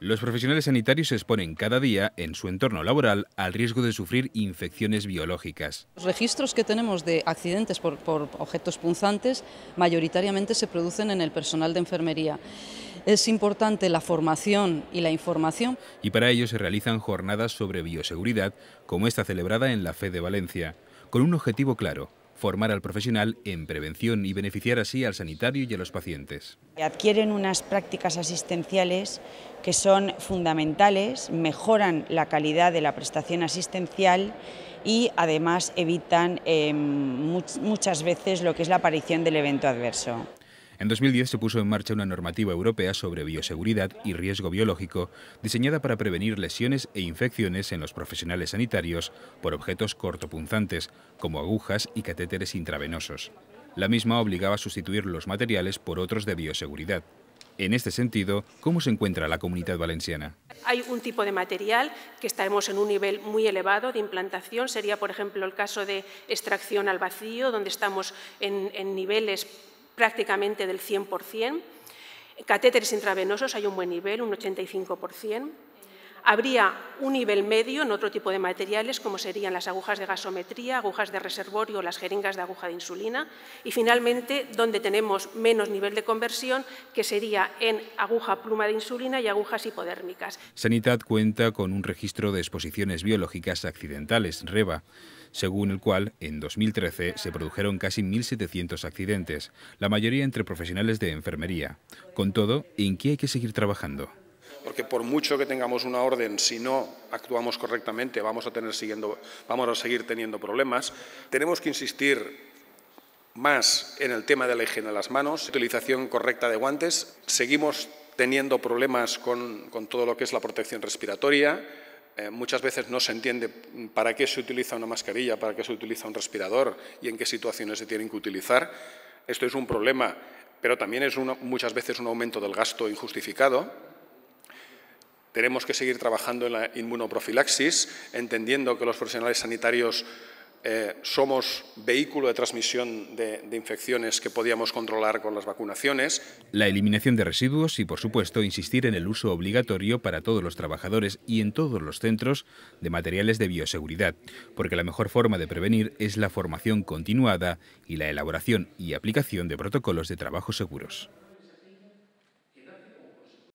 Los profesionales sanitarios se exponen cada día en su entorno laboral al riesgo de sufrir infecciones biológicas. Los registros que tenemos de accidentes por, objetos punzantes mayoritariamente se producen en el personal de enfermería. Es importante la formación y la información. Y para ello se realizan jornadas sobre bioseguridad, como esta celebrada en la FE de Valencia, con un objetivo claro, formar al profesional en prevención y beneficiar así al sanitario y a los pacientes. Adquieren unas prácticas asistenciales que son fundamentales, mejoran la calidad de la prestación asistencial y además evitan eh, muchas veces lo que es la aparición del evento adverso. En 2010 se puso en marcha una normativa europea sobre bioseguridad y riesgo biológico diseñada para prevenir lesiones e infecciones en los profesionales sanitarios por objetos cortopunzantes, como agujas y catéteres intravenosos. La misma obligaba a sustituir los materiales por otros de bioseguridad. En este sentido, ¿cómo se encuentra la comunidad valenciana? Hay un tipo de material que estaremos en un nivel muy elevado de implantación. Sería, por ejemplo, el caso de extracción al vacío, donde estamos en, en niveles prácticamente del 100%. Catéteres intravenosos hay un buen nivel, un 85%. Habría un nivel medio en otro tipo de materiales, como serían las agujas de gasometría, agujas de reservorio, las jeringas de aguja de insulina. Y finalmente, donde tenemos menos nivel de conversión, que sería en aguja pluma de insulina y agujas hipodérmicas. Sanitat cuenta con un registro de exposiciones biológicas accidentales, REBA según el cual en 2013 se produjeron casi 1.700 accidentes, la mayoría entre profesionales de enfermería. Con todo, ¿en qué hay que seguir trabajando? porque por mucho que tengamos una orden, si no actuamos correctamente, vamos a, tener siguiendo, vamos a seguir teniendo problemas. Tenemos que insistir más en el tema de la higiene de las manos, utilización correcta de guantes. Seguimos teniendo problemas con, con todo lo que es la protección respiratoria. Eh, muchas veces no se entiende para qué se utiliza una mascarilla, para qué se utiliza un respirador y en qué situaciones se tienen que utilizar. Esto es un problema, pero también es muchas veces un aumento del gasto injustificado. Tenemos que seguir trabajando en la inmunoprofilaxis, entendiendo que los profesionales sanitarios eh, somos vehículo de transmisión de, infecciones que podíamos controlar con las vacunaciones. La eliminación de residuos y, por supuesto, insistir en el uso obligatorio para todos los trabajadores y en todos los centros de materiales de bioseguridad, porque la mejor forma de prevenir es la formación continuada y la elaboración y aplicación de protocolos de trabajo seguros.